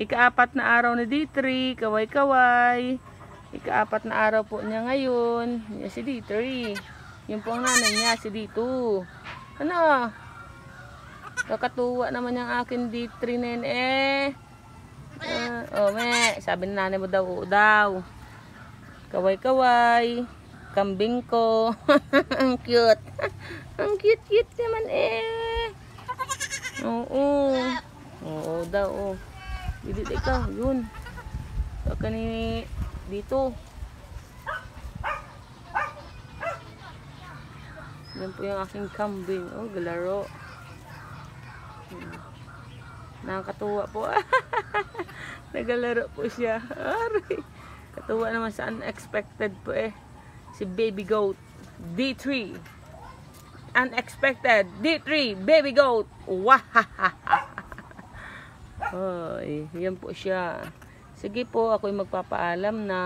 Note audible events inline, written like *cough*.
Ikaapat na araw ni D3, kaway-kaway. Ikaapat na araw po niya ngayon. Niya si D3. Yun po ang nanay niya, si D2. Ano? Kakatuwa naman yung akin D3 na yun eh. Ah, oh, me. Sabi ni nanay mo daw, oo daw. Kaway-kaway. Kambing ko. *laughs* ang cute. *laughs* ang cute-cute naman eh. Oo. Oo daw, oo. Oh. Dili ka, yun. Saka ni dito. Yan po yung aking kambing. Oh, galaro. Hmm. Nakakatuwa po. *laughs* Nagalaro po siya. Aray. Katuwa naman sa unexpected po eh. Si Baby Goat. D3. Unexpected. D3. Baby Goat. Wahahaha. Hoy, yan po siya. Sige po, ako'y magpapaalam na